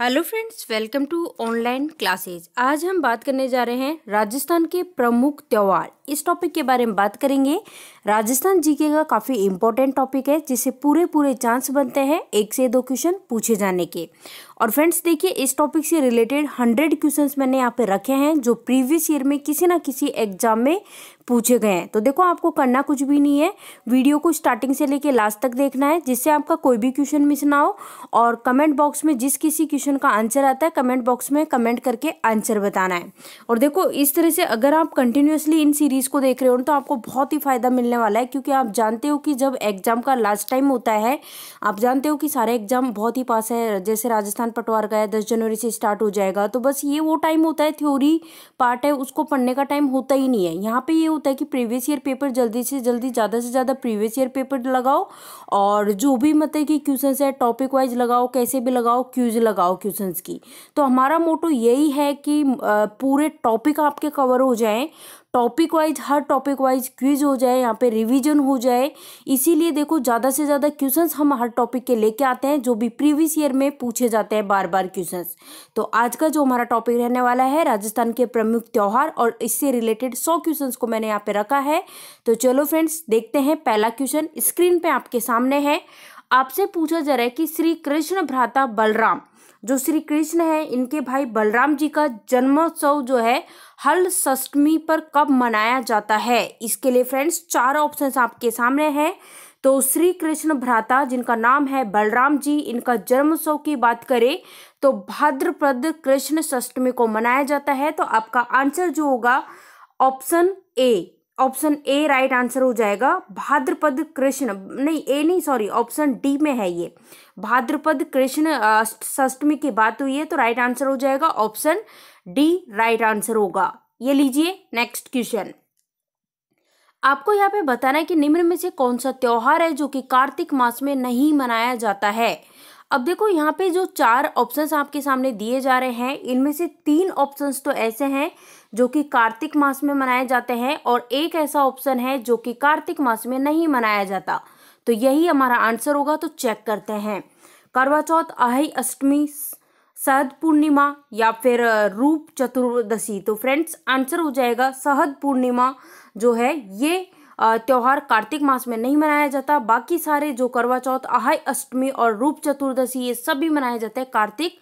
hello friends welcome to online classes आज हम बात करने जा रहे हैं राजस्थान के प्रमुख त्यौहार इस टॉपिक के बारे में बात करेंगे राजस्थान जीके का काफ़ी इम्पोर्टेंट टॉपिक है जिसे पूरे पूरे चांस बनते हैं एक से दो क्वेश्चन पूछे जाने के और फ्रेंड्स देखिए इस टॉपिक से रिलेटेड हंड्रेड क्वेश्चन मैंने यहाँ पे रखे हैं जो प्रीवियस ईयर में किसी ना किसी एग्जाम में पूछे गए हैं तो देखो आपको करना कुछ भी नहीं है वीडियो को स्टार्टिंग से लेके लास्ट तक देखना है जिससे आपका कोई भी क्वेश्चन मिस ना हो और कमेंट बॉक्स में जिस किसी क्वेश्चन का आंसर आता है कमेंट बॉक्स में कमेंट करके आंसर बताना है और देखो इस तरह से अगर आप कंटिन्यूसली इन सीरीज़ को देख रहे हो तो आपको बहुत ही फ़ायदा मिलने वाला है क्योंकि आप जानते हो कि जब एग्ज़ाम का लास्ट टाइम होता है आप जानते हो कि सारे एग्ज़ाम बहुत ही पास है जैसे राजस्थान राजस्थान पटवार का है दस जनवरी से स्टार्ट हो जाएगा तो बस ये वो टाइम होता है थ्योरी पार्ट है उसको पढ़ने का टाइम होता ही नहीं है यहाँ पे ये होता है कि प्रीवियस ईयर पेपर जल्दी से जल्दी ज़्यादा से ज़्यादा प्रीवियस ईयर पेपर लगाओ और जो भी मतलब कि क्वेश्चन है टॉपिक वाइज लगाओ कैसे भी लगाओ क्यूज लगाओ क्वेश्चन की तो हमारा मोटो यही है कि पूरे टॉपिक आपके कवर हो जाएँ टॉपिक वाइज हर टॉपिक वाइज क्विज हो जाए यहाँ पे रिवीजन हो जाए इसीलिए देखो ज़्यादा से ज़्यादा क्वेश्चंस हम हर टॉपिक के लेके आते हैं जो भी प्रीवियस ईयर में पूछे जाते हैं बार बार क्वेश्चंस तो आज का जो हमारा टॉपिक रहने वाला है राजस्थान के प्रमुख त्यौहार और इससे रिलेटेड सौ क्वेश्चन को मैंने यहाँ पर रखा है तो चलो फ्रेंड्स देखते हैं पहला क्वेश्चन स्क्रीन पर आपके सामने है आपसे पूछा जा रहा है कि श्री कृष्ण भ्राता बलराम जो श्री कृष्ण है इनके भाई बलराम जी का जन्मोत्सव जो है हल षष्टमी पर कब मनाया जाता है इसके लिए फ्रेंड्स चार ऑप्शन आपके सामने हैं तो श्री कृष्ण भ्राता जिनका नाम है बलराम जी इनका जन्मोत्सव की बात करें तो भाद्रपद कृष्ण षष्टमी को मनाया जाता है तो आपका आंसर जो होगा option A option A right answer हो जाएगा भाद्रपद कृष्ण नहीं ए नहीं सॉरी ऑप्शन डी में है ये भाद्रपद कृष्ण अष्टमी की बात हुई है तो राइट आंसर हो जाएगा ऑप्शन डी राइट आंसर होगा ये लीजिए नेक्स्ट क्वेश्चन आपको यहाँ पे बताना है कि निम्न में से कौन सा त्यौहार है जो कि कार्तिक मास में नहीं मनाया जाता है अब देखो यहाँ पे जो चार ऑप्शंस आपके सामने दिए जा रहे हैं इनमें से तीन ऑप्शंस तो ऐसे हैं जो कि कार्तिक मास में मनाए जाते हैं और एक ऐसा ऑप्शन है जो कि कार्तिक मास में नहीं मनाया जाता तो यही हमारा आंसर होगा तो चेक करते हैं करवा चौथ अहि अष्टमी सहद पूर्णिमा या फिर रूप चतुर्दशी तो फ्रेंड्स आंसर हो जाएगा सहद पूर्णिमा जो है ये त्यौहार कार्तिक मास में नहीं मनाया जाता बाकी सारे जो करवा चौथ अहाय अष्टमी और रूप चतुर्दशी ये सब भी मनाए जाते हैं कार्तिक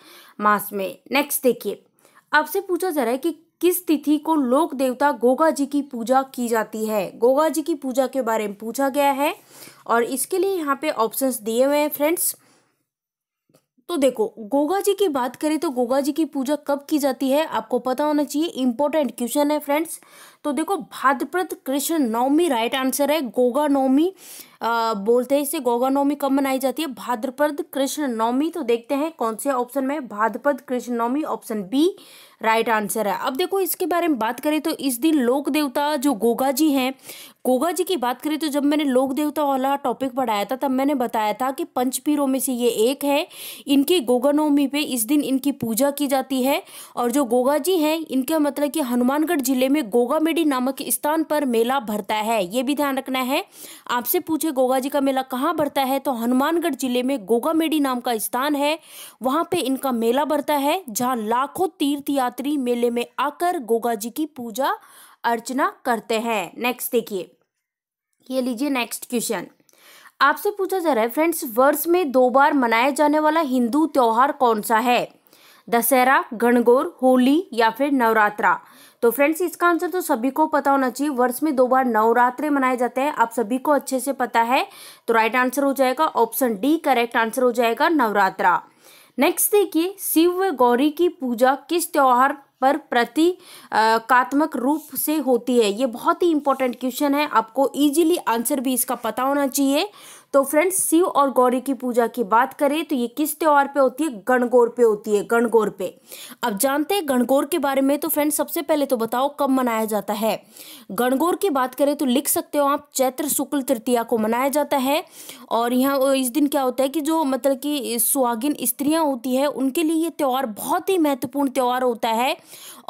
मास में नेक्स्ट देखिए आपसे पूछा जा रहा है कि किस तिथि को लोक देवता गोगा जी की पूजा की जाती है गोगा जी की पूजा के बारे में पूछा गया है और इसके लिए यहाँ पे ऑप्शंस दिए हुए हैं फ्रेंड्स तो देखो गोगा जी की बात करें तो गोगा जी की पूजा कब की जाती है आपको पता होना चाहिए इंपॉर्टेंट क्वेश्चन है फ्रेंड्स तो देखो भाद्रपद कृष्ण नवमी राइट आंसर है गोगा नवमी बोलते हैं इसे गोगा नवमी कब मनाई जाती है भाद्रपद कृष्ण नवमी तो देखते हैं कौन से ऑप्शन में भाद्रपद कृष्ण नवमी ऑप्शन बी राइट आंसर है अब देखो इसके बारे में बात करें तो इस दिन लोक देवता जो गोगा जी हैं गोगा जी की बात करें तो जब मैंने लोक देवता वाला टॉपिक पढ़ाया था तब मैंने बताया था कि पंचपीरों में से ये एक है इनकी गोगा नवमी पे इस दिन इनकी पूजा की जाती है और जो गोगा जी हैं इनका मतलब कि हनुमानगढ़ जिले में गोगा में बरडी नामक स्थान पर मेला भरता है ये भी ध्यान रखना है आपसे पूछे गोगा जी का मेला कहाँ भरता है तो हनुमानगढ़ जिले में गोगा मेडी नाम का स्थान है वहाँ पे इनका मेला भरता है जहाँ लाखों तीर्थ यात्री मेले में आकर गोगा जी की पूजा अर्चना करते हैं नेक्स्ट देखिए ये लीजिए नेक्स्ट क्वेश्चन आपसे पूछा जा रहा है फ्रेंड्स वर्ष में दो बार मनाया जाने वाला हिंदू त्यौहार कौन सा है दशहरा गणगौर होली या फिर नवरात्रा तो फ्रेंड्स इसका आंसर तो सभी को पता होना चाहिए वर्ष में दो बार नवरात्रे मनाए जाते हैं आप सभी को अच्छे से पता है तो राइट आंसर हो जाएगा ऑप्शन डी करेक्ट आंसर हो जाएगा नवरात्रा नेक्स्ट देखिए शिव व गौरी की पूजा किस त्यौहार पर प्रतीकात्मक रूप से होती है ये बहुत ही इंपॉर्टेंट क्वेश्चन है आपको इजीली आंसर भी इसका पता होना चाहिए तो फ्रेंड्स शिव और गौरी की पूजा की बात करें तो ये किस त्यौहार पे होती है गणगौर पे होती है गणगौर पे अब जानते हैं गणगौर के बारे में तो फ्रेंड्स सबसे पहले तो बताओ कब मनाया जाता है गणगौर की बात करें तो लिख सकते हो आप चैत्र शुक्ल तृतीया को मनाया जाता है और यहाँ इस दिन क्या होता है कि जो मतलब कि सुहागिन स्त्रियाँ होती है उनके लिए ये त्यौहार बहुत ही महत्वपूर्ण त्यौहार होता है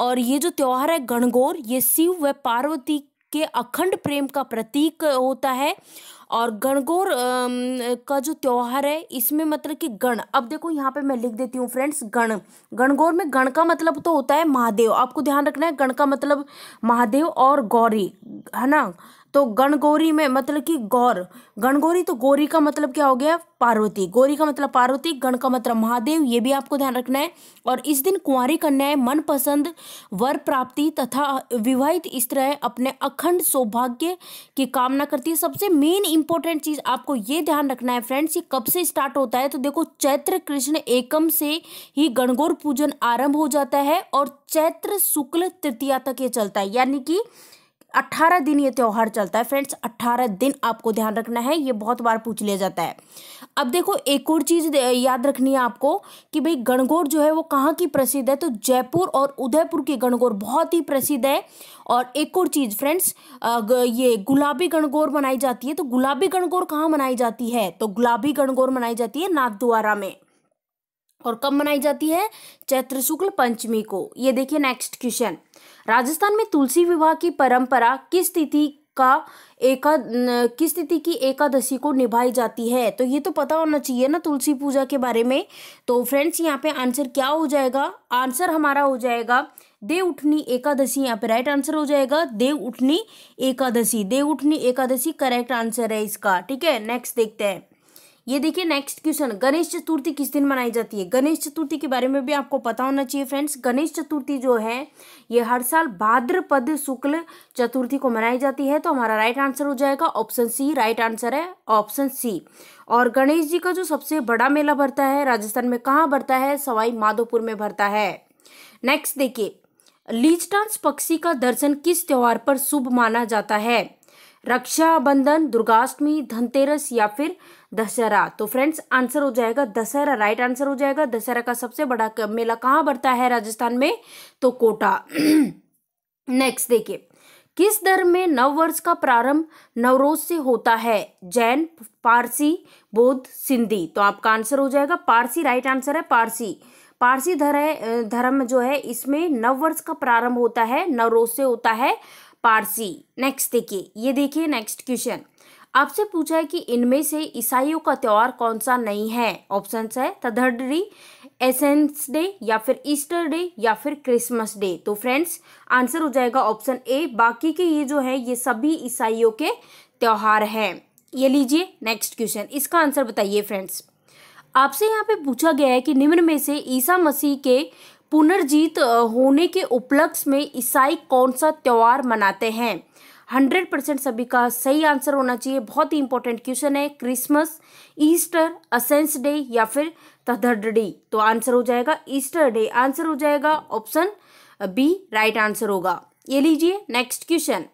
और ये जो त्यौहार है गणगौर ये शिव व पार्वती के अखंड प्रेम का प्रतीक होता है और गणगौर का जो त्यौहार है इसमें मतलब कि गण अब देखो यहाँ पे मैं लिख देती हूँ फ्रेंड्स गण गणगौर में गण का मतलब तो होता है महादेव आपको ध्यान रखना है गण का मतलब महादेव और गौरी है ना तो गणगौरी में मतलब कि गौर गणगौरी तो गौरी का मतलब क्या हो गया पार्वती गौरी का मतलब पार्वती गण का मतलब महादेव ये भी आपको ध्यान रखना है और इस दिन कुंवारी कन्याएं मनपसंद वर प्राप्ति तथा विवाहित स्त्रह अपने अखंड सौभाग्य की कामना करती है सबसे मेन इंपॉर्टेंट चीज़ आपको ये ध्यान रखना है फ्रेंड्स ये कब से स्टार्ट होता है तो देखो चैत्र कृष्ण एकम से ही गणगौर पूजन आरंभ हो जाता है और चैत्र शुक्ल तृतीया तक ये चलता है यानी कि अट्ठारह दिन ये त्यौहार चलता है फ्रेंड्स अट्ठारह दिन आपको ध्यान रखना है ये बहुत बार पूछ लिया जाता है अब देखो एक और चीज़ याद रखनी है आपको कि भाई गणगौर जो है वो कहाँ की प्रसिद्ध है तो जयपुर और उदयपुर की गणगौर बहुत ही प्रसिद्ध है और एक और चीज़ फ्रेंड्स ये गुलाबी गणगौर मनाई जाती है तो गुलाबी गणगौर कहाँ मनाई जाती है तो गुलाबी गणगौर मनाई जाती है नागद्वारा में और कब मनाई जाती है चैत्र शुक्ल पंचमी को ये देखिए नेक्स्ट क्वेश्चन राजस्थान में तुलसी विवाह की परंपरा किस तिथि का एका किस तिथि की एकादशी को निभाई जाती है तो ये तो पता होना चाहिए ना तुलसी पूजा के बारे में तो फ्रेंड्स यहाँ पे आंसर क्या हो जाएगा आंसर हमारा हो जाएगा देव उठनी एकादशी यहाँ पे राइट आंसर हो जाएगा देव उठनी एकादशी देव उठनी एकादशी करेक्ट आंसर है इसका ठीक है नेक्स्ट देखते हैं ये देखिए नेक्स्ट क्वेश्चन गणेश चतुर्थी किस दिन मनाई जाती है गणेश चतुर्थी के बारे में भी आपको पता होना चाहिए फ्रेंड्स गणेश चतुर्थी जो है ये हर साल भाद्रपद शुक्ल चतुर्थी को मनाई जाती है तो हमारा राइट आंसर हो जाएगा ऑप्शन सी राइट आंसर है ऑप्शन सी और गणेश जी का जो सबसे बड़ा मेला भरता है राजस्थान में कहाँ भरता है सवाई माधोपुर में भरता है नेक्स्ट देखिए लीचटांस पक्षी का दर्शन किस त्यौहार पर शुभ माना जाता है रक्षाबंधन दुर्गाष्टमी धनतेरस या फिर दशहरा तो फ्रेंड्स आंसर हो जाएगा दशहरा राइट आंसर हो जाएगा दशहरा का सबसे बड़ा मेला कहाँ बढ़ता है राजस्थान में तो कोटा नेक्स्ट देखिए किस धर्म में नववर्ष का प्रारंभ नवरोज से होता है जैन पारसी बौद्ध सिंधी तो आपका आंसर हो जाएगा पारसी राइट आंसर है पारसी पारसी धर्म धर्म जो है इसमें नववर्ष का प्रारंभ होता है नवरोज से होता है पारसी नेक्स्ट देखिए ये देखिए नेक्स्ट क्वेश्चन आपसे पूछा है कि इनमें से ईसाइयों का त्यौहार कौन सा नहीं है ऑप्शन है थर्डरी एसेंस डे या फिर ईस्टर डे या फिर क्रिसमस डे तो फ्रेंड्स आंसर हो जाएगा ऑप्शन ए बाकी के ये जो है ये सभी ईसाइयों के त्यौहार हैं ये लीजिए नेक्स्ट क्वेश्चन इसका आंसर बताइए फ्रेंड्स आपसे यहाँ पे पूछा गया है कि निम्न में से ईसा मसीह के पुनर्जीत होने के उपलक्ष्य में ईसाई कौन सा त्यौहार मनाते हैं हंड्रेड परसेंट सभी का सही आंसर होना चाहिए बहुत ही इंपॉर्टेंट क्वेश्चन है क्रिसमस ईस्टर असेंस डे या फिर तथर्ड डे तो आंसर हो जाएगा ईस्टर डे आंसर हो जाएगा ऑप्शन बी राइट आंसर होगा ये लीजिए नेक्स्ट क्वेश्चन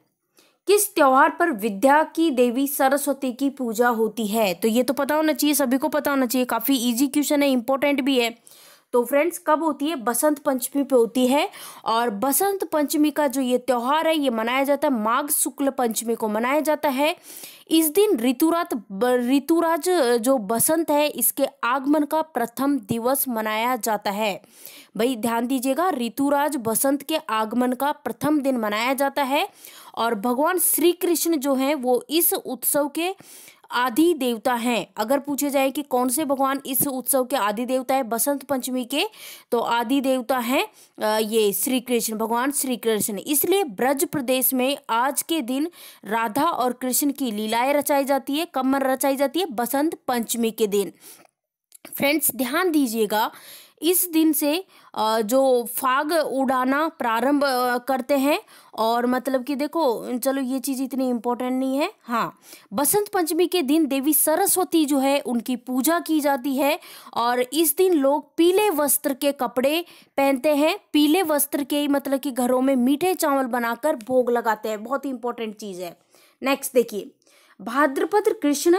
किस त्यौहार पर विद्या की देवी सरस्वती की पूजा होती है तो ये तो पता होना चाहिए सभी को पता होना चाहिए काफ़ी इजी क्वेश्चन है इंपॉर्टेंट भी है तो फ्रेंड्स कब होती है बसंत पंचमी पे होती है और बसंत पंचमी का जो ये त्यौहार है ये मनाया जाता है माघ शुक्ल पंचमी को मनाया जाता है इस दिन ऋतुरात ऋतुराज जो बसंत है इसके आगमन का प्रथम दिवस मनाया जाता है भाई ध्यान दीजिएगा ऋतुराज बसंत के आगमन का प्रथम दिन मनाया जाता है और भगवान श्री कृष्ण जो हैं वो इस उत्सव के आदि देवता हैं अगर पूछे जाए कि कौन से भगवान इस उत्सव के आदि देवता है बसंत पंचमी के तो आदि देवता हैं ये श्री कृष्ण भगवान श्री कृष्ण इसलिए ब्रज प्रदेश में आज के दिन राधा और कृष्ण की लीलाएं रचाई जाती है कमर रचाई जाती है बसंत पंचमी के दिन फ्रेंड्स ध्यान दीजिएगा इस दिन से जो फाग उड़ाना प्रारंभ करते हैं और मतलब कि देखो चलो ये चीज़ इतनी इम्पोर्टेंट नहीं है हाँ बसंत पंचमी के दिन देवी सरस्वती जो है उनकी पूजा की जाती है और इस दिन लोग पीले वस्त्र के कपड़े पहनते हैं पीले वस्त्र के ही मतलब कि घरों में मीठे चावल बनाकर भोग लगाते हैं बहुत ही इंपॉर्टेंट चीज़ है नेक्स्ट देखिए भाद्रपद कृष्ण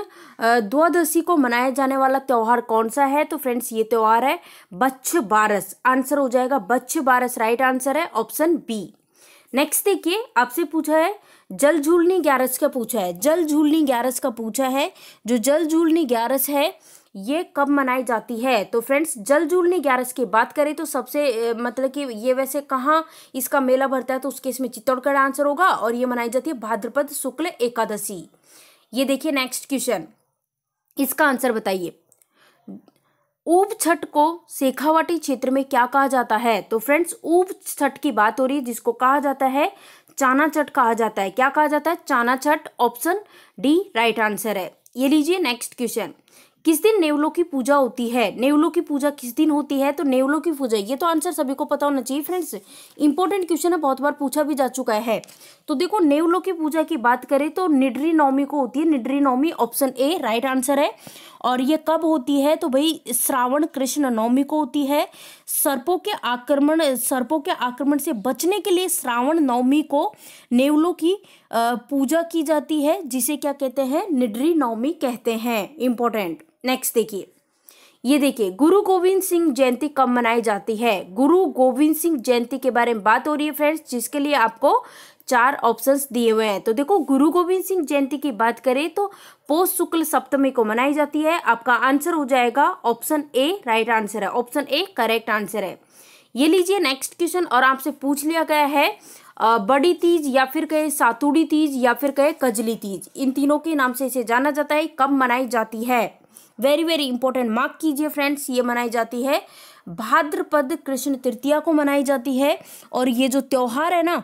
द्वादशी को मनाया जाने वाला त्यौहार कौन सा है तो फ्रेंड्स ये त्यौहार है बच्छ बारस आंसर हो जाएगा बच्छ बारस राइट आंसर है ऑप्शन बी नेक्स्ट देखिए आपसे पूछा है जल झूलनी ग्यारस का पूछा है जल झूलनी ग्यारस का पूछा है जो जल झूलनी ग्यारस है ये कब मनाई जाती है तो फ्रेंड्स जल झूलनी ग्यारस की बात करें तो सबसे मतलब कि ये वैसे कहाँ इसका मेला भरता है तो उसके इसमें चित्तौड़गढ़ आंसर होगा और ये मनाई जाती है भाद्रपद शुक्ल एकादशी ये देखिए नेक्स्ट क्वेश्चन इसका आंसर बताइए ऊब छठ को शेखावाटी क्षेत्र में क्या कहा जाता है तो फ्रेंड्स ऊब छठ की बात हो रही है जिसको कहा जाता है चाना छठ कहा जाता है क्या कहा जाता है चाना Chhath option D right answer है ये लीजिए नेक्स्ट क्वेश्चन किस दिन नेवलों की पूजा होती है नेवलों की पूजा किस दिन होती है तो नेवलों की पूजा ये तो आंसर सभी को पता होना चाहिए फ्रेंड्स इंपॉर्टेंट क्वेश्चन है बहुत बार पूछा भी जा चुका है तो देखो नेवलों की पूजा की बात करें तो निड्री नवमी को होती है Nidri Navami option A right answer है और ये कब होती है तो भाई श्रावण कृष्ण नवमी को होती है सर्पों के आक्रमण सर्पों के आक्रमण से बचने के लिए श्रावण नवमी को नेवलों की पूजा की जाती है जिसे क्या कहते हैं निड्री नवमी कहते हैं इंपॉर्टेंट नेक्स्ट देखिए ये देखिए गुरु गोविंद सिंह जयंती कब मनाई जाती है गुरु गोविंद सिंह जयंती के बारे में बात हो रही है फ्रेंड्स जिसके लिए आपको चार ऑप्शंस दिए हुए हैं तो देखो गुरु गोविंद सिंह जयंती की बात करें तो पोष शुक्ल सप्तमी को मनाई जाती है आपका आंसर हो जाएगा ऑप्शन ए राइट आंसर है ऑप्शन ए करेक्ट आंसर है ये लीजिए नेक्स्ट क्वेश्चन और आपसे पूछ लिया गया है बड़ी तीज या फिर कहे सातुड़ी तीज या फिर कहे कजली तीज इन तीनों के नाम से इसे जाना जाता है कब मनाई जाती है वेरी वेरी इंपॉर्टेंट मार्क कीजिए फ्रेंड्स ये मनाई जाती है भाद्रपद कृष्ण तृतीया को मनाई जाती है और ये जो त्यौहार है ना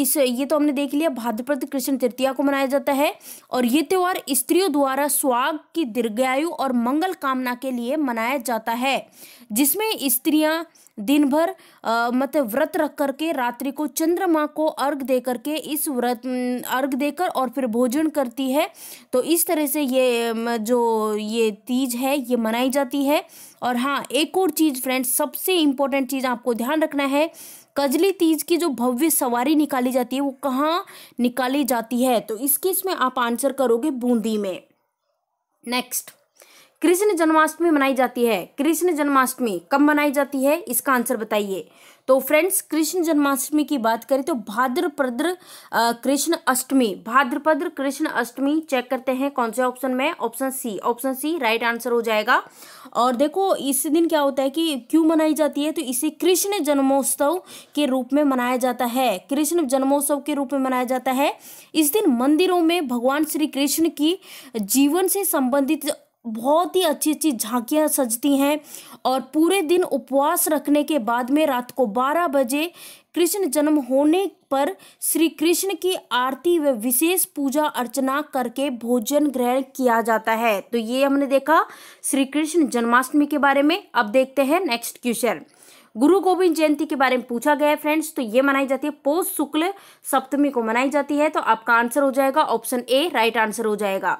इस ये तो हमने देख लिया भाद्रपद कृष्ण तृतीया को मनाया जाता है और ये त्यौहार स्त्रियों द्वारा स्वाग की दीर्घायु और मंगल कामना के लिए मनाया जाता है जिसमें स्त्रियां दिन भर मतलब व्रत रख करके रात्रि को चंद्रमा को अर्घ दे करके इस व्रत अर्घ देकर और फिर भोजन करती है तो इस तरह से ये जो ये तीज है ये मनाई जाती है और हाँ एक और चीज़ फ्रेंड्स सबसे इम्पोर्टेंट चीज़ आपको ध्यान रखना है कजली तीज की जो भव्य सवारी निकाली जाती है वो कहाँ निकाली जाती है तो इसके इसमें आप आंसर करोगे बूंदी में नेक्स्ट कृष्ण जन्माष्टमी मनाई जाती है कृष्ण जन्माष्टमी कब मनाई जाती है इसका आंसर बताइए तो फ्रेंड्स कृष्ण जन्माष्टमी की बात करें तो भाद्रपद्र कृष्ण अष्टमी भाद्रपद्र कृष्ण अष्टमी चेक करते हैं कौन से ऑप्शन में option C option C right answer हो जाएगा और देखो इस दिन क्या होता है कि क्यों मनाई जाती है तो इसे कृष्ण जन्मोत्सव के रूप में मनाया जाता है कृष्ण जन्मोत्सव के रूप में मनाया जाता है इस दिन मंदिरों में भगवान श्री कृष्ण की जीवन से संबंधित बहुत ही अच्छी अच्छी झांकियां सजती हैं और पूरे दिन उपवास रखने के बाद में रात को 12 बजे कृष्ण जन्म होने पर श्री कृष्ण की आरती व विशेष पूजा अर्चना करके भोजन ग्रहण किया जाता है तो ये हमने देखा श्री कृष्ण जन्माष्टमी के बारे में अब देखते हैं नेक्स्ट क्वेश्चन गुरु गोविंद जयंती के बारे में पूछा गया है फ्रेंड्स तो ये मनाई जाती है पोष शुक्ल सप्तमी को मनाई जाती है तो आपका आंसर हो जाएगा ऑप्शन ए राइट आंसर हो जाएगा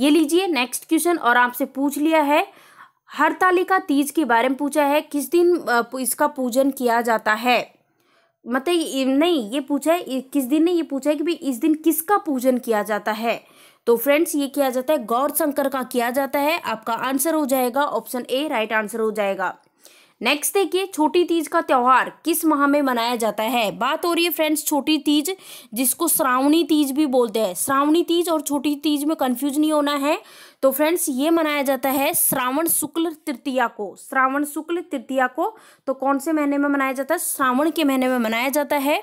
ये लीजिए नेक्स्ट क्वेश्चन और आपसे पूछ लिया है हरतालिका तीज के बारे में पूछा है किस दिन इसका पूजन किया जाता है मतलब नहीं ये पूछा है किस दिन ने ये पूछा है कि भाई इस दिन किसका पूजन किया जाता है तो फ्रेंड्स ये किया जाता है गौर शंकर का किया जाता है आपका आंसर हो जाएगा ऑप्शन ए राइट आंसर हो जाएगा नेक्स्ट देखिए छोटी तीज का त्यौहार किस माह में मनाया जाता है बात हो रही है फ्रेंड्स छोटी तीज जिसको श्रावणी तीज भी बोलते हैं श्रावणी तीज और छोटी तीज में कन्फ्यूज नहीं होना है तो फ्रेंड्स ये मनाया जाता है श्रावण शुक्ल तृतीया को श्रावण शुक्ल तृतीया को तो कौन से महीने में मनाया जाता है श्रावण के महीने में मनाया जाता है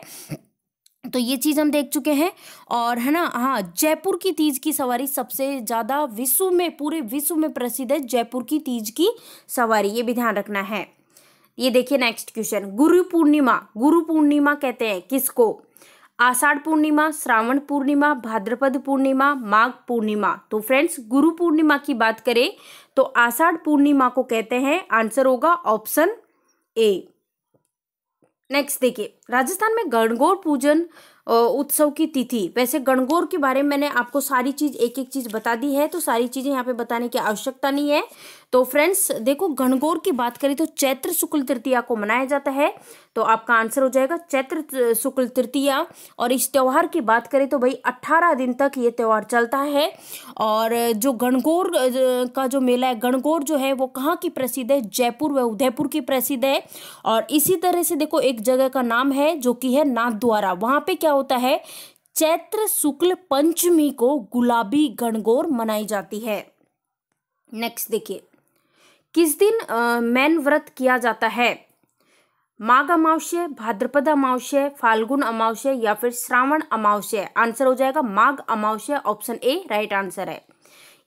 तो ये चीज़ हम देख चुके हैं और है ना हाँ जयपुर की तीज की सवारी सबसे ज़्यादा विश्व में पूरे विश्व में प्रसिद्ध है जयपुर की तीज की सवारी ये भी ध्यान रखना है ये देखिए नेक्स्ट क्वेश्चन गुरु पूर्णिमा गुरु पूर्णिमा कहते हैं किसको आषाढ़ पूर्णिमा श्रावण पूर्णिमा भाद्रपद पूर्णिमा माघ पूर्णिमा तो फ्रेंड्स गुरु पूर्णिमा की बात करें तो आषाढ़ पूर्णिमा को कहते हैं आंसर होगा ऑप्शन ए नेक्स्ट देखिए राजस्थान में गणगौर पूजन उत्सव की तिथि वैसे गणगौर के बारे में मैंने आपको सारी चीज़ एक एक चीज़ बता दी है तो सारी चीज़ें यहाँ पे बताने की आवश्यकता नहीं है तो फ्रेंड्स देखो घनघोर की बात करें तो चैत्र शुक्ल तृतीया को मनाया जाता है तो आपका आंसर हो जाएगा चैत्र शुक्ल तृतीया और इस त्यौहार की बात करें तो भाई अट्ठारह दिन तक ये त्यौहार चलता है और जो गणगौर का जो मेला है गणगौर जो है वो कहाँ की प्रसिद्ध है जयपुर व उदयपुर की प्रसिद्ध है और इसी तरह से देखो एक जगह का नाम है जो कि है नाथ द्वारा वहाँ पे क्या होता है चैत्र शुक्ल पंचमी को गुलाबी गणगौर मनाई जाती है नेक्स्ट देखिए किस दिन मैन व्रत किया जाता है माघ अमावस्या भाद्रपद अमावस्या फाल्गुन अमावस्या या फिर श्रावण अमावस्या आंसर हो जाएगा माघ अमावस्या ऑप्शन ए राइट आंसर है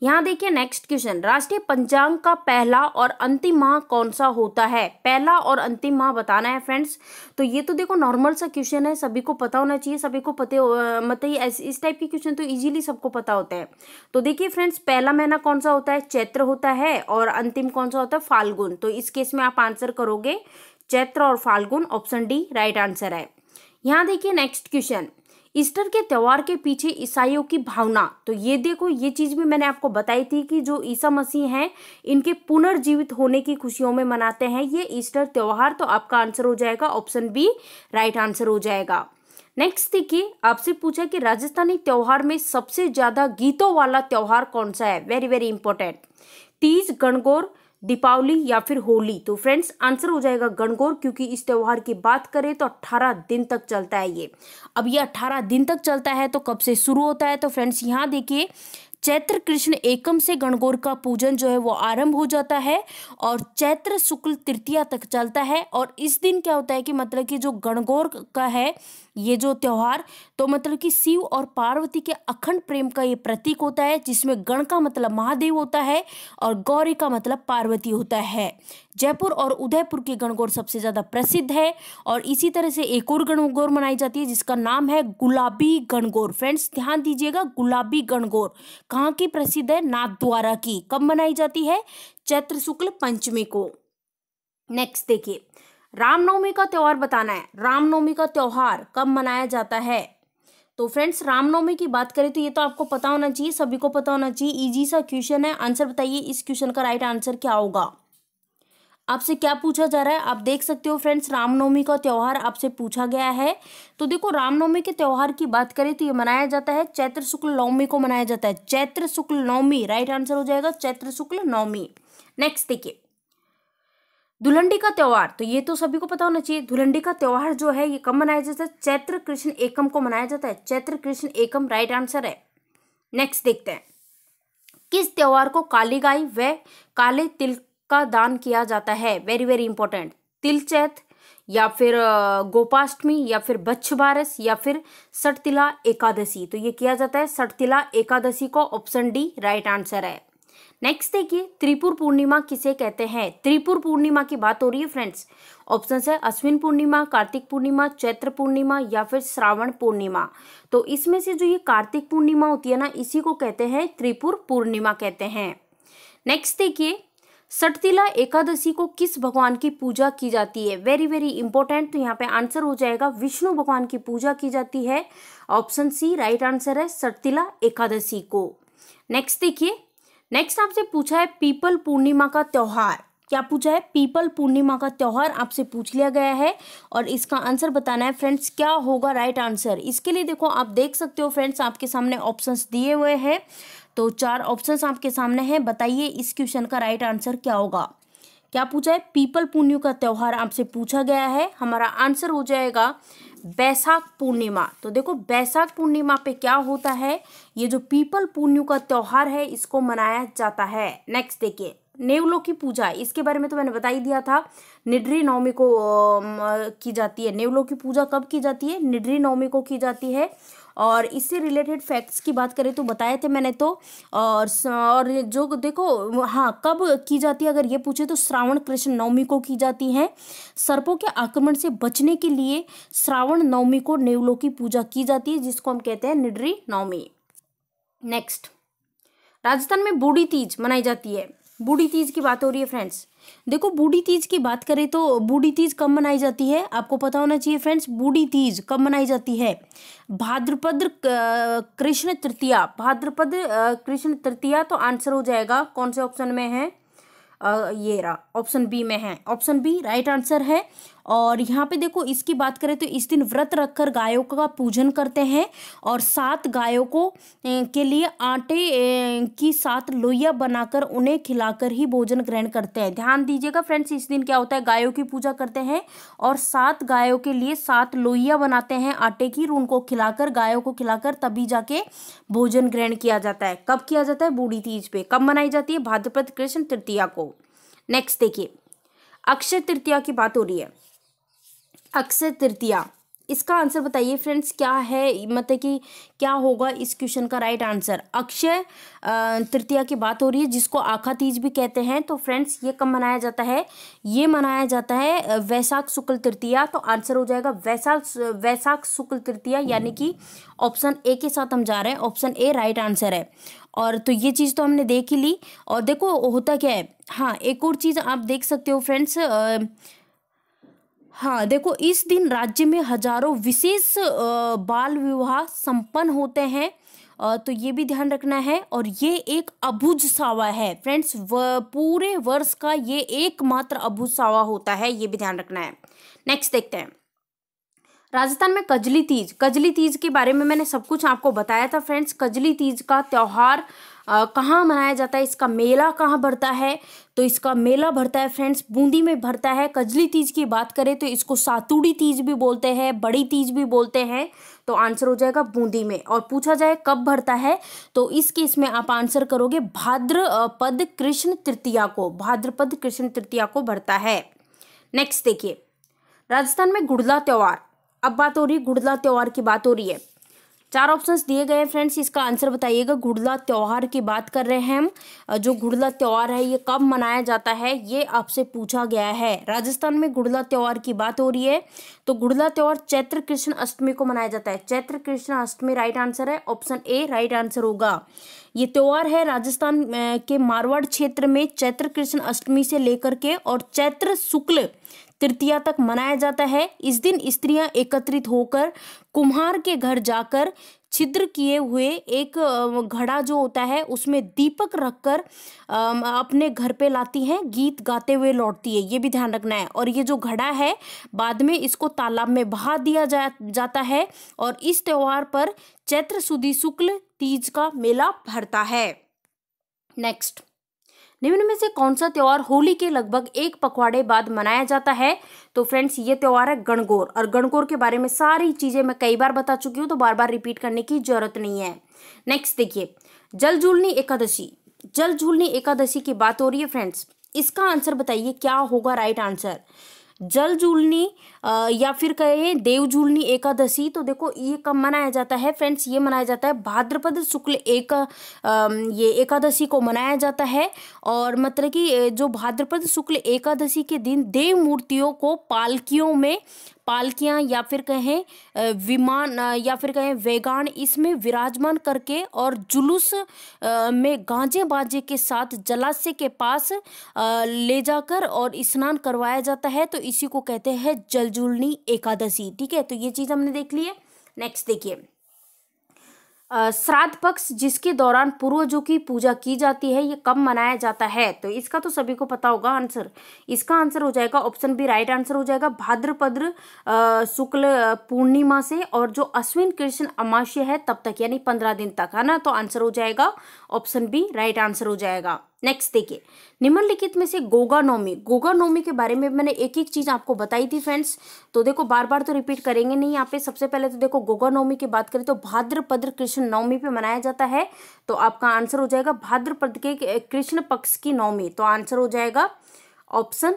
यहाँ देखिए नेक्स्ट क्वेश्चन राष्ट्रीय पंचांग का पहला और अंतिम माह कौन सा होता है पहला और अंतिम माह बताना है फ्रेंड्स तो ये तो देखो नॉर्मल सा क्वेश्चन है सभी को पता होना चाहिए सभी को पते मतलब इस टाइप के क्वेश्चन तो ईजिली सबको पता होता है तो देखिए फ्रेंड्स पहला महीना कौन सा होता है चैत्र होता है और अंतिम कौन सा होता है फाल्गुन तो इस केस में आप आंसर करोगे चैत्र और Phalgun option D right answer है यहाँ देखिए नेक्स्ट क्वेश्चन ईस्टर के त्यौहार के पीछे ईसाइयों की भावना तो ये देखो ये चीज़ भी मैंने आपको बताई थी कि जो ईसा मसीह हैं इनके पुनर्जीवित होने की खुशियों में मनाते हैं ये ईस्टर त्यौहार तो आपका आंसर हो जाएगा ऑप्शन बी राइट आंसर हो जाएगा नेक्स्ट देखिए आपसे पूछा कि राजस्थानी त्यौहार में सबसे ज़्यादा गीतों वाला त्यौहार कौन सा है very very important Teej Gangaur Deepawali या फिर होली तो फ्रेंड्स आंसर हो जाएगा गणगौर क्योंकि इस त्यौहार की बात करें तो 18 दिन तक चलता है ये अब ये 18 दिन तक चलता है तो कब से शुरू होता है तो फ्रेंड्स यहाँ देखिए चैत्र कृष्ण एकम से गणगौर का पूजन जो है वो आरंभ हो जाता है और चैत्र शुक्ल तृतीया तक चलता है और इस दिन क्या होता है कि मतलब कि जो गणगौर का है ये जो त्यौहार तो मतलब कि शिव और पार्वती के अखंड प्रेम का ये प्रतीक होता है जिसमें गण का मतलब महादेव होता है और गौरी का मतलब पार्वती होता है जयपुर और उदयपुर के गणगौर सबसे ज़्यादा प्रसिद्ध है और इसी तरह से एक और गणगौर मनाई जाती है जिसका नाम है गुलाबी गणगौर फ्रेंड्स ध्यान दीजिएगा गुलाबी गणगौर कहाँ की प्रसिद्ध है नाथद्वारा की कब मनाई जाती है चैत्र शुक्ल पंचमी को नेक्स्ट देखिए रामनवमी का त्यौहार बताना है रामनवमी का त्यौहार कब मनाया जाता है तो फ्रेंड्स रामनवमी की बात करें तो ये तो आपको पता होना चाहिए सभी को पता होना चाहिए इजी सा क्वेश्चन है आंसर बताइए इस क्वेश्चन का राइट आंसर क्या होगा आपसे क्या पूछा जा रहा है आप देख सकते हो फ्रेंड्स रामनवमी का त्यौहार आपसे पूछा गया है तो देखो रामनवमी के त्यौहार की बात करें तो ये मनाया जाता है चैत्र शुक्ल नवमी को मनाया जाता है चैत्र शुक्ल नवमी राइट आंसर हो जाएगा चैत्र शुक्ल नवमी नेक्स्ट देखिए धुलंडी का त्यौहार तो ये तो सभी को पता होना चाहिए धुलंडी का त्यौहार जो है ये कब मनाया जाता है चैत्र कृष्ण एकम को मनाया जाता है चैत्र कृष्ण एकम राइट आंसर है नेक्स्ट देखते हैं किस त्यौहार को काली गाय व काले तिल का दान किया जाता है वेरी वेरी इंपॉर्टेंट तिल चैत या फिर गोपाष्टमी या फिर बच्छ बारस या फिर सटतिला एकादशी तो ये किया जाता है सटतिला एकादशी को ऑप्शन डी राइट आंसर है नेक्स्ट देखिए त्रिपुर पूर्णिमा किसे कहते हैं त्रिपुर पूर्णिमा की बात हो रही है फ्रेंड्स ऑप्शन है अश्विन पूर्णिमा कार्तिक पूर्णिमा चैत्र पूर्णिमा या फिर श्रावण पूर्णिमा तो इसमें से जो ये कार्तिक पूर्णिमा होती है ना इसी को कहते हैं त्रिपुर पूर्णिमा कहते हैं नेक्स्ट देखिए सटतिला एकादशी को किस भगवान की पूजा की जाती है वेरी वेरी इंपॉर्टेंट तो यहाँ पे आंसर हो जाएगा विष्णु भगवान की पूजा की जाती है ऑप्शन सी राइट आंसर है सटतिला एकादशी को नेक्स्ट देखिए नेक्स्ट आपसे पूछा है पीपल पूर्णिमा का त्यौहार क्या पूछा है पीपल पूर्णिमा का त्यौहार आपसे पूछ लिया गया है और इसका आंसर बताना है फ्रेंड्स क्या होगा राइट आंसर इसके लिए देखो आप देख सकते हो फ्रेंड्स आपके सामने ऑप्शंस दिए हुए हैं तो चार ऑप्शंस आपके सामने हैं बताइए इस क्वेश्चन का राइट आंसर क्या होगा क्या पूछा है पीपल पुण्य का त्यौहार आपसे पूछा गया है हमारा आंसर हो जाएगा बैसाख पूर्णिमा तो देखो बैसाख पूर्णिमा पे क्या होता है ये जो पीपल पुण्यु का त्यौहार है इसको मनाया जाता है नेक्स्ट देखिए नेवलो की पूजा इसके बारे में तो मैंने बता ही दिया था निड्री नवमी को की जाती है नेवलो की पूजा कब की जाती है निड्री नवमी को की जाती है और इससे रिलेटेड फैक्ट्स की बात करें तो बताए थे मैंने तो और और जो देखो हाँ कब की जाती है अगर ये पूछे तो श्रावण कृष्ण नवमी को की जाती है सर्पों के आक्रमण से बचने के लिए श्रावण नवमी को नेवलों की पूजा की जाती है जिसको हम कहते हैं निडरी नवमी नेक्स्ट राजस्थान में बूढ़ी तीज मनाई जाती है बूढ़ी तीज की बात हो रही है फ्रेंड्स देखो बूढ़ी तीज की बात करें तो बूढ़ी तीज कब मनाई जाती है आपको पता होना चाहिए फ्रेंड्स बूढ़ी तीज कब मनाई जाती है भाद्रपद कृष्ण तृतीया भाद्रपद कृष्ण तृतीया तो आंसर हो जाएगा कौन से ऑप्शन में है आ, ये रहा ऑप्शन बी में है ऑप्शन बी राइट आंसर है और यहाँ पे देखो इसकी बात करें तो इस दिन व्रत रखकर गायों का पूजन करते हैं और सात गायों को के लिए आटे की सात लोइया बनाकर उन्हें खिलाकर ही भोजन ग्रहण करते हैं ध्यान दीजिएगा फ्रेंड्स इस दिन क्या होता है गायों की पूजा करते हैं और सात गायों के लिए सात लोइया बनाते हैं आटे की उनको खिलाकर गायों को खिलाकर तभी जाके भोजन ग्रहण किया जाता है कब किया जाता है बूढ़ी तीज पे कब मनाई जाती है भाद्रपद कृष्ण तृतीया को नेक्स्ट देखिए अक्षय तृतीया की बात हो रही है अक्षय तृतीया इसका आंसर बताइए फ्रेंड्स क्या है मतलब कि क्या होगा इस क्वेश्चन का राइट आंसर अक्षय तृतीया की बात हो रही है जिसको आखा तीज भी कहते हैं तो फ्रेंड्स ये कब मनाया जाता है ये मनाया जाता है वैशाख शुक्ल तृतीया तो आंसर हो जाएगा वैशाख वैशाख शुक्ल तृतीया यानी कि ऑप्शन ए के साथ हम जा रहे हैं ऑप्शन ए राइट आंसर है और तो ये चीज़ तो हमने देख ही ली और देखो होता क्या है हाँ एक और चीज़ आप देख सकते हो फ्रेंड्स हाँ देखो इस दिन राज्य में हजारों विशेष बाल विवाह संपन्न होते हैं तो ये भी ध्यान रखना है और ये एक अभुज सावा है फ्रेंड्स पूरे वर्ष का ये एकमात्र अभुज सावा होता है ये भी ध्यान रखना है नेक्स्ट देखते हैं राजस्थान में कजली तीज कजली तीज के बारे में मैंने सब कुछ आपको बताया था फ्रेंड्स कजली तीज का त्यौहार कहाँ मनाया जाता है इसका मेला कहाँ भरता है तो इसका मेला भरता है फ्रेंड्स बूंदी में भरता है कजली तीज की बात करें तो इसको सातुड़ी तीज भी बोलते हैं बड़ी तीज भी बोलते हैं तो आंसर हो जाएगा बूंदी में और पूछा जाए कब भरता है तो इस केस में आप आंसर करोगे भाद्रपद कृष्ण तृतीया को भाद्रपद कृष्ण तृतीया को भरता है नेक्स्ट देखिए राजस्थान में गुड़ला त्यौहार अब बात हो रही है गुड़ला त्यौहार की बात हो रही है चार ऑप्शंस दिए गए हैं फ्रेंड्स इसका आंसर बताइएगा घुड़ला त्यौहार की बात कर रहे हैं हम जो घुड़ला त्यौहार है ये कब मनाया जाता है ये आपसे पूछा गया है राजस्थान में घुड़ला त्यौहार की बात हो रही है तो घुड़ला त्यौहार चैत्र कृष्ण अष्टमी को मनाया जाता है चैत्र कृष्ण अष्टमी राइट आंसर है ऑप्शन ए राइट आंसर होगा ये त्यौहार है राजस्थान के मारवाड़ क्षेत्र में चैत्र कृष्ण अष्टमी से लेकर के और चैत्र शुक्ल तृतीया तक मनाया जाता है इस दिन स्त्रियां एकत्रित होकर कुम्हार के घर जाकर छिद्र किए हुए एक घड़ा जो होता है उसमें दीपक रखकर अपने घर पे लाती हैं गीत गाते हुए लौटती है ये भी ध्यान रखना है और ये जो घड़ा है बाद में इसको तालाब में बहा दिया जा जाता है और इस त्यौहार पर चैत्र सुदी शुक्ल तीज का मेला भरता है नेक्स्ट निम्न में से कौन सा त्यौहार होली के लगभग एक पखवाड़े बाद मनाया जाता है तो फ्रेंड्स ये त्यौहार है गणगौर और गणगौर के बारे में सारी चीज़ें मैं कई बार बता चुकी हूँ तो बार बार रिपीट करने की जरूरत नहीं है नेक्स्ट देखिए जल झूलनी एकादशी जल झूलनी एकादशी की बात हो रही है फ्रेंड्स इसका आंसर बताइए क्या होगा राइट आंसर जल झूलनी या फिर कहें देवझूलनी एकादशी तो देखो ये कब मनाया जाता है फ्रेंड्स ये मनाया जाता है भाद्रपद शुक्ल एक ये एकादशी को मनाया जाता है और मतलब कि जो भाद्रपद शुक्ल एकादशी के दिन देव मूर्तियों को पालकियों में पालकियाँ या फिर कहें विमान या फिर कहें वेगान इसमें विराजमान करके और जुलूस में गांजे बाजे के साथ जलाशय के पास ले जाकर और स्नान करवाया जाता है तो इसी को कहते हैं जल जुलनी एकादशी ठीक है तो ये चीज़ हमने देख ली है नेक्स्ट देखिए श्राद्ध पक्ष जिसके दौरान पूर्वजों की पूजा की जाती है ये कब मनाया जाता है तो इसका तो सभी को पता होगा आंसर इसका आंसर हो जाएगा ऑप्शन बी राइट आंसर हो जाएगा भाद्रपद्र शुक्ल पूर्णिमा से और जो अश्विन कृष्ण अमावस्या है तब तक यानी पंद्रह दिन तक है ना तो आंसर हो जाएगा ऑप्शन बी राइट आंसर हो जाएगा नेक्स्ट देखिए निम्नलिखित में से गोगानोमी गोगानोमी के बारे में मैंने एक एक चीज़ आपको बताई थी फ्रेंड्स तो देखो बार बार तो रिपीट करेंगे नहीं यहाँ पे सबसे पहले तो देखो गोगानोमी की बात करें तो भाद्रपद कृष्ण नवमी पे मनाया जाता है तो आपका आंसर हो जाएगा भाद्रपद के कृष्ण पक्ष की नवमी तो आंसर हो जाएगा ऑप्शन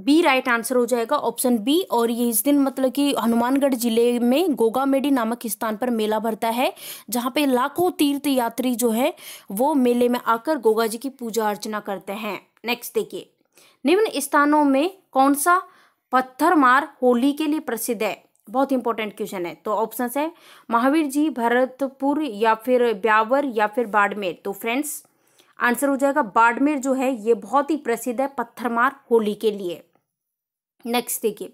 बी राइट आंसर हो जाएगा ऑप्शन बी और ये इस दिन मतलब कि हनुमानगढ़ जिले में गोगा मेडी नामक स्थान पर मेला भरता है जहाँ पे लाखों तीर्थ यात्री जो है वो मेले में आकर गोगा जी की पूजा अर्चना करते हैं नेक्स्ट देखिए निम्न स्थानों में कौन सा पत्थर मार होली के लिए प्रसिद्ध है बहुत इंपॉर्टेंट क्वेश्चन है तो ऑप्शन है महावीर जी भरतपुर या फिर ब्यावर या फिर बाड़मेर तो फ्रेंड्स आंसर हो जाएगा बाड़मेर जो है ये बहुत ही प्रसिद्ध है पत्थरमार होली के लिए नेक्स्ट देखिए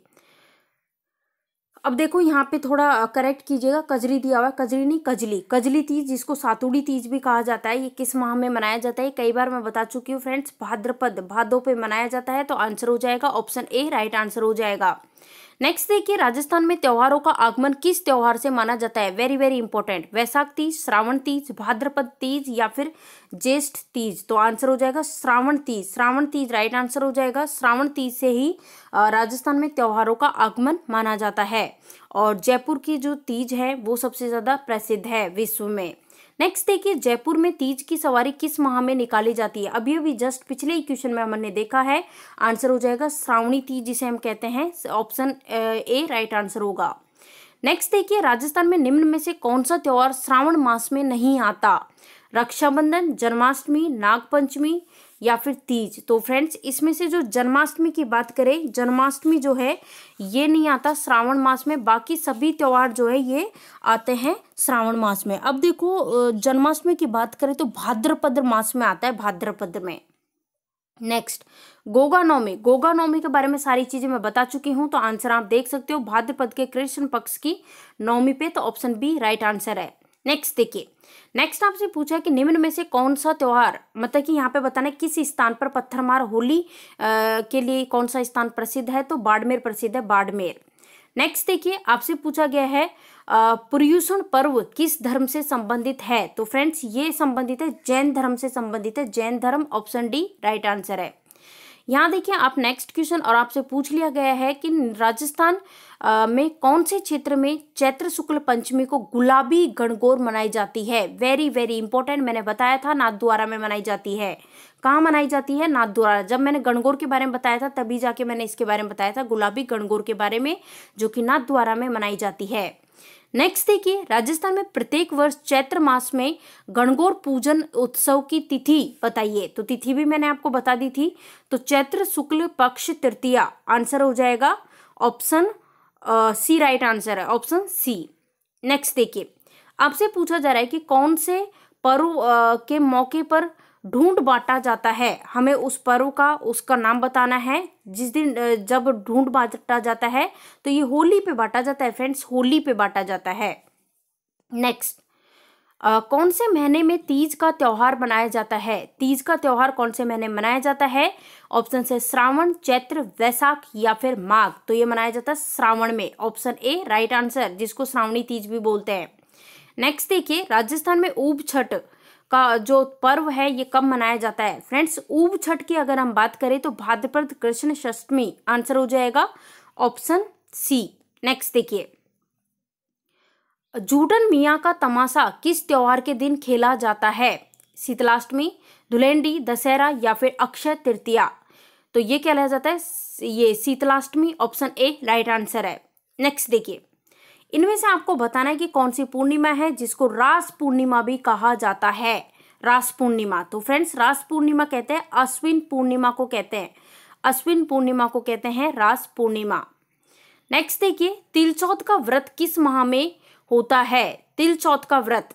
अब देखो यहाँ पे थोड़ा करेक्ट कीजिएगा कजरी दिया हुआ है कजरी नहीं कजली कजली तीज जिसको सातुड़ी तीज भी कहा जाता है ये किस माह में मनाया जाता है कई बार मैं बता चुकी हूँ फ्रेंड्स भाद्रपद भादों पे मनाया जाता है तो आंसर हो जाएगा ऑप्शन ए राइट आंसर हो जाएगा नेक्स्ट देखिए राजस्थान में त्योहारों का आगमन किस त्योहार से माना जाता है very very important Vaishakh Teej Shravan Teej Bhadrapad Teej या फिर ज्येष्ठ तीज तो आंसर हो जाएगा श्रावण तीज श्रावण तीज राइट आंसर हो जाएगा श्रावण तीज से ही राजस्थान में त्योहारों का आगमन माना जाता है और जयपुर की जो तीज है वो सबसे ज़्यादा प्रसिद्ध है विश्व में नेक्स्ट देखिए जयपुर में तीज की सवारी किस माह में निकाली जाती है अभी अभी जस्ट पिछले ही क्वेश्चन में हमने देखा है आंसर हो जाएगा श्रावणी तीज जिसे हम कहते हैं ऑप्शन ए राइट आंसर होगा नेक्स्ट देखिए राजस्थान में निम्न में से कौन सा त्यौहार श्रावण मास में नहीं आता रक्षाबंधन जन्माष्टमी नागपंचमी या फिर तीज तो फ्रेंड्स इसमें से जो जन्माष्टमी की बात करें जन्माष्टमी जो है ये नहीं आता श्रावण मास में बाकी सभी त्यौहार जो है ये आते हैं श्रावण मास में अब देखो जन्माष्टमी की बात करें तो भाद्रपद मास में आता है भाद्रपद में नेक्स्ट गोगा नवमी गोगा नवमी के बारे में सारी चीज़ें मैं बता चुकी हूँ तो आंसर आप देख सकते हो भाद्रपद के कृष्ण पक्ष की नवमी पे तो ऑप्शन बी राइट आंसर है नेक्स्ट देखिए नेक्स्ट आपसे पूछा कि निम्न में से कौन सा त्यौहार मतलब कि यहाँ पे बताना किस स्थान पर पत्थरमार होली के लिए कौन सा स्थान प्रसिद्ध है तो बाड़मेर प्रसिद्ध है बाड़मेर नेक्स्ट देखिए आपसे पूछा गया है पर्यूषण पर्व किस धर्म से संबंधित है तो फ्रेंड्स ये संबंधित है जैन धर्म से संबंधित है जैन धर्म ऑप्शन डी राइट आंसर है यहाँ देखिए आप नेक्स्ट क्वेश्चन और आपसे पूछ लिया गया है कि राजस्थान में कौन से क्षेत्र में चैत्र शुक्ल पंचमी को गुलाबी गणगौर मनाई जाती है वेरी वेरी इंपॉर्टेंट मैंने बताया था नाथ द्वारा में मनाई जाती है कहाँ मनाई जाती है नाथ द्वारा जब मैंने गणगौर के बारे में बताया था तभी जाके मैंने इसके बारे में बताया था गुलाबी गणगौर के बारे में जो कि नाथ द्वारा में मनाई जाती है नेक्स्ट देखिए राजस्थान में प्रत्येक वर्ष चैत्र मास में गणगौर पूजन उत्सव की तिथि बताइए तो तिथि भी मैंने आपको बता दी थी तो चैत्र शुक्ल पक्ष तृतीया आंसर हो जाएगा ऑप्शन सी राइट आंसर है ऑप्शन सी नेक्स्ट देखिए आपसे पूछा जा रहा है कि कौन से पर्व के मौके पर ढूंढ बांटा जाता है हमें उस पर्व का उसका नाम बताना है जिस दिन जब ढूंढ बांटा जाता है तो ये होली पे बांटा जाता है फ्रेंड्स होली पे बांटा जाता है नेक्स्ट Uh, कौन से महीने में तीज का त्यौहार मनाया जाता है तीज का त्यौहार कौन से महीने मनाया जाता है ऑप्शन से श्रावण चैत्र वैशाख या फिर माघ तो ये मनाया जाता है श्रावण में ऑप्शन ए राइट आंसर जिसको श्रावणी तीज भी बोलते हैं नेक्स्ट देखिए राजस्थान में ऊब छठ का जो पर्व है ये कब मनाया जाता है फ्रेंड्स ऊब छठ की अगर हम बात करें तो भाद्रपद कृष्ण षष्टमी आंसर हो जाएगा ऑप्शन सी नेक्स्ट देखिए जूटन मियाँ का तमाशा किस त्यौहार के दिन खेला जाता है शीतलाष्टमी धुलेंडी दशहरा या फिर अक्षय तृतीया तो ये क्या लिया जाता है ये Sheetalashtami option A right answer है नेक्स्ट देखिए इनमें से आपको बताना है कि कौन सी पूर्णिमा है जिसको रास पूर्णिमा भी कहा जाता है रास पूर्णिमा तो फ्रेंड्स रास पूर्णिमा कहते हैं अश्विन पूर्णिमा को कहते हैं अश्विन पूर्णिमा को कहते हैं रास पूर्णिमा नेक्स्ट देखिए चौथ का व्रत किस माह में होता है चौथ का व्रत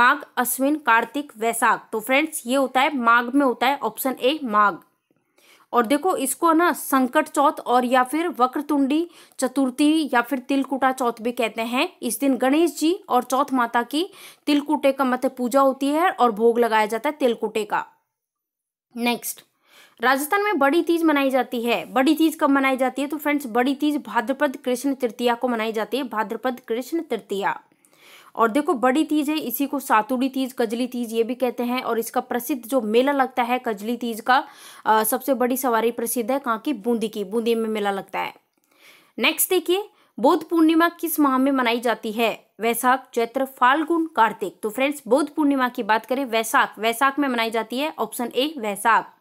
माघ अश्विन कार्तिक वैशाख तो फ्रेंड्स ये होता है माघ में होता है ऑप्शन ए माघ और देखो इसको ना संकट चौथ और या फिर वक्रतुंडी चतुर्थी या फिर तिलकुटा चौथ भी कहते हैं इस दिन गणेश जी और चौथ माता की तिलकुटे का मत पूजा होती है और भोग लगाया जाता है तिलकुटे का नेक्स्ट राजस्थान में बड़ी तीज मनाई जाती है बड़ी तीज कब मनाई जाती है तो फ्रेंड्स बड़ी तीज भाद्रपद कृष्ण तृतीया को मनाई जाती है भाद्रपद कृष्ण तृतीया और देखो बड़ी तीज है इसी को सातुड़ी तीज कजली तीज ये भी कहते हैं और इसका प्रसिद्ध जो मेला लगता है कजली तीज का आ, सबसे बड़ी सवारी प्रसिद्ध है कहाँ की बूंदी की बूंदी में मेला लगता है नेक्स्ट देखिए बौद्ध पूर्णिमा किस माह में मनाई जाती है वैसाख चैत्र फाल्गुन कार्तिक तो फ्रेंड्स बौद्ध पूर्णिमा की बात करें वैसाख वैसाख में मनाई जाती है ऑप्शन ए वैसाख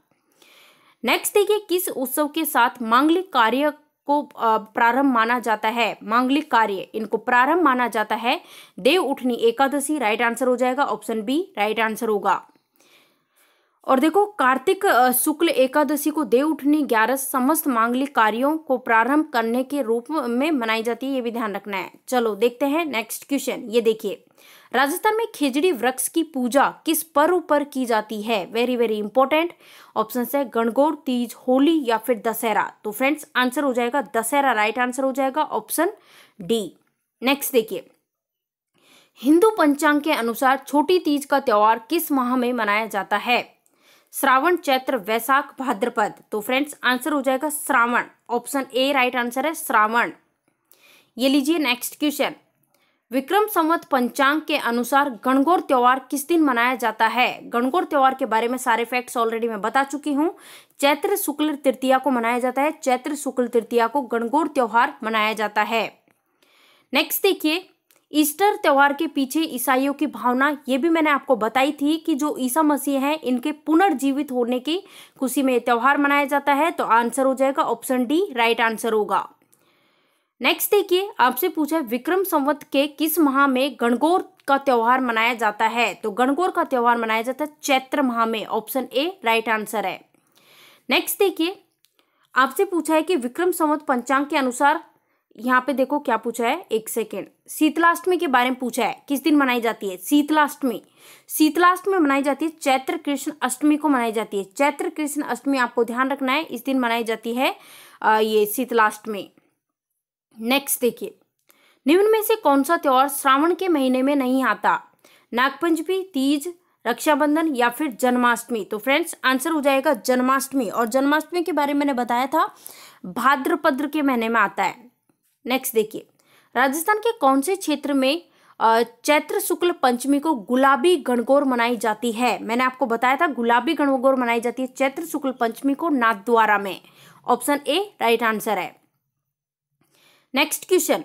नेक्स्ट देखिए किस उत्सव के साथ मांगलिक कार्य को प्रारंभ माना जाता है मांगलिक कार्य इनको प्रारंभ माना जाता है देव उठनी एकादशी राइट आंसर हो जाएगा ऑप्शन बी राइट आंसर होगा और देखो कार्तिक शुक्ल एकादशी को देव उठनी ग्यारह समस्त मांगलिक कार्यों को प्रारंभ करने के रूप में मनाई जाती है ये भी ध्यान रखना है चलो देखते हैं नेक्स्ट क्वेश्चन ये देखिए राजस्थान में खेजड़ी वृक्ष की पूजा किस पर्व पर की जाती है वेरी वेरी इंपॉर्टेंट ऑप्शन है गणगौर तीज होली या फिर दशहरा तो फ्रेंड्स आंसर हो जाएगा दशहरा राइट आंसर हो जाएगा ऑप्शन डी नेक्स्ट देखिए हिंदू पंचांग के अनुसार छोटी तीज का त्यौहार किस माह में मनाया जाता है श्रावण चैत्र वैशाख भाद्रपद तो फ्रेंड्स आंसर हो जाएगा Shravan option A right answer है श्रावण ये लीजिए नेक्स्ट क्वेश्चन विक्रम संवत पंचांग के अनुसार गणगौर त्यौहार किस दिन मनाया जाता है गणगौर त्यौहार के बारे में सारे फैक्ट्स ऑलरेडी मैं बता चुकी हूँ चैत्र शुक्ल तृतीया को मनाया जाता है चैत्र शुक्ल तृतीया को गणगौर त्यौहार मनाया जाता है नेक्स्ट देखिए ईस्टर त्यौहार के पीछे ईसाइयों की भावना ये भी मैंने आपको बताई थी कि जो ईसा मसीह हैं इनके पुनर्जीवित होने की खुशी में त्यौहार मनाया जाता है तो आंसर हो जाएगा ऑप्शन डी राइट आंसर होगा नेक्स्ट देखिए आपसे पूछा है विक्रम संवत के किस माह में गणगौर का त्यौहार मनाया जाता है तो गणगौर का त्यौहार मनाया जाता है चैत्र माह में ऑप्शन ए राइट आंसर है नेक्स्ट देखिए आपसे पूछा है कि विक्रम संवत पंचांग के अनुसार यहाँ पे देखो क्या पूछा है एक सेकेंड शीतलाष्टमी के बारे में पूछा है किस दिन मनाई जाती है शीतलाष्टमी शीतलाष्टमी मनाई जाती है चैत्र कृष्ण अष्टमी को मनाई जाती है चैत्र कृष्ण अष्टमी आपको ध्यान रखना है इस दिन मनाई जाती है ये शीतलाष्टमी नेक्स्ट देखिए निम्न में से कौन सा त्यौहार श्रावण के महीने में नहीं आता नागपंचमी तीज रक्षाबंधन या फिर जन्माष्टमी तो फ्रेंड्स आंसर हो जाएगा जन्माष्टमी और जन्माष्टमी के बारे में मैंने बताया था भाद्रपद्र के महीने में आता है नेक्स्ट देखिए राजस्थान के कौन से क्षेत्र में चैत्र शुक्ल पंचमी को गुलाबी गणगौर मनाई जाती है मैंने आपको बताया था गुलाबी गणगौर मनाई जाती है चैत्र शुक्ल पंचमी को नाथद्वारा में ऑप्शन ए राइट आंसर है नेक्स्ट क्वेश्चन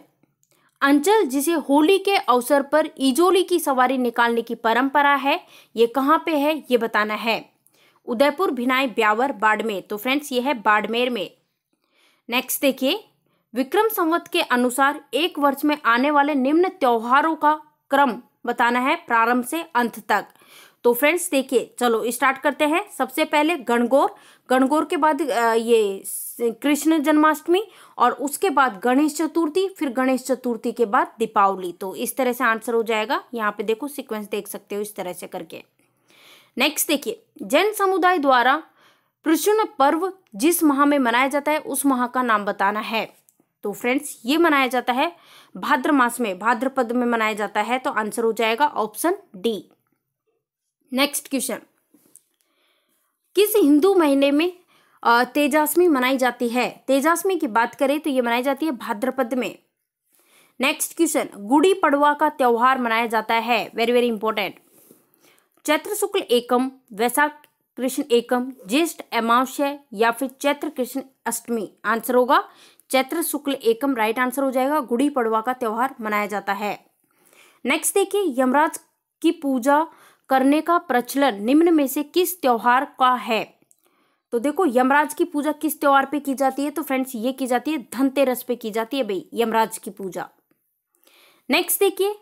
अंचल जिसे होली के अवसर पर इजोली की सवारी निकालने की परंपरा है ये कहाँ पे है ये बताना है उदयपुर भिनाई ब्यावर बाड़मेर तो फ्रेंड्स ये है बाड़मेर में नेक्स्ट देखिए विक्रम संवत के अनुसार एक वर्ष में आने वाले निम्न त्योहारों का क्रम बताना है प्रारंभ से अंत तक तो फ्रेंड्स देखिए चलो स्टार्ट करते हैं सबसे पहले गणगौर गणगौर के बाद ये कृष्ण जन्माष्टमी और उसके बाद गणेश चतुर्थी फिर गणेश चतुर्थी के बाद दीपावली तो इस तरह से आंसर हो जाएगा यहाँ पे देखो सीक्वेंस देख सकते हो इस तरह से करके नेक्स्ट देखिए जैन समुदाय द्वारा कृष्ण पर्व जिस माह में मनाया जाता है उस माह का नाम बताना है तो फ्रेंड्स ये मनाया जाता है भाद्र मास में भाद्रपद में मनाया जाता है तो आंसर हो जाएगा ऑप्शन डी नेक्स्ट क्वेश्चन किस हिंदू महीने में तेजासमी मनाई जाती है तेजासमी की बात करें तो ये मनाई जाती है भाद्रपद में नेक्स्ट क्वेश्चन गुड़ी पड़वा का त्यौहार मनाया जाता है वेरी वेरी इंपॉर्टेंट चैत्र शुक्ल एकम वैसा कृष्ण एकम ज्येष्ठ अमावस्य या फिर चैत्र कृष्ण अष्टमी आंसर होगा चैत्र शुक्ल एकम राइट आंसर हो जाएगा गुड़ी पड़वा का त्यौहार मनाया जाता है नेक्स्ट देखिए यमराज की पूजा करने का प्रचलन निम्न में से किस त्यौहार का है तो देखो यमराज की पूजा किस त्यौहार पे की जाती है तो फ्रेंड्स ये की जाती है धनतेरस पे की जाती है भाई यमराज की पूजा नेक्स्ट देखिए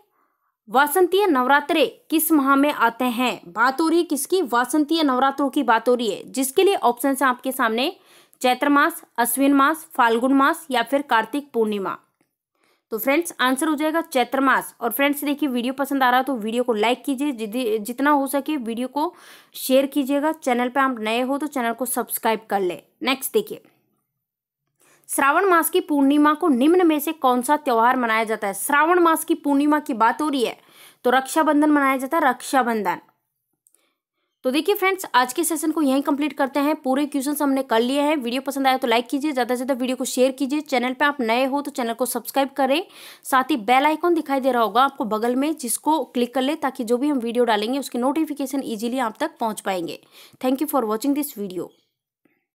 वासंतीय नवरात्रे किस माह में आते हैं बात हो रही है किसकी वासंतीय नवरात्रों की बात हो रही है जिसके लिए ऑप्शन है आपके सामने चैत्र मास अश्विन मास फाल्गुन मास या फिर कार्तिक पूर्णिमा तो फ्रेंड्स आंसर हो जाएगा चैत्र मास और फ्रेंड्स देखिए वीडियो पसंद आ रहा है तो वीडियो को लाइक कीजिए जितना हो सके वीडियो को शेयर कीजिएगा चैनल पे आप नए हो तो चैनल को सब्सक्राइब कर ले नेक्स्ट देखिए श्रावण मास की पूर्णिमा को निम्न में से कौन सा त्यौहार मनाया जाता है श्रावण मास की पूर्णिमा की बात हो रही है तो रक्षाबंधन मनाया जाता है रक्षाबंधन तो देखिए फ्रेंड्स आज के सेशन को यहीं कंप्लीट करते हैं पूरे क्वेश्चन हमने कर लिए हैं वीडियो पसंद आया तो लाइक कीजिए ज़्यादा से ज़्यादा वीडियो को शेयर कीजिए चैनल पर आप नए हो तो चैनल को सब्सक्राइब करें साथ ही बेल आइकॉन दिखाई दे रहा होगा आपको बगल में जिसको क्लिक कर ले ताकि जो भी हम वीडियो डालेंगे उसकी नोटिफिकेशन ईजिली आप तक पहुँच पाएंगे thank you for watching this video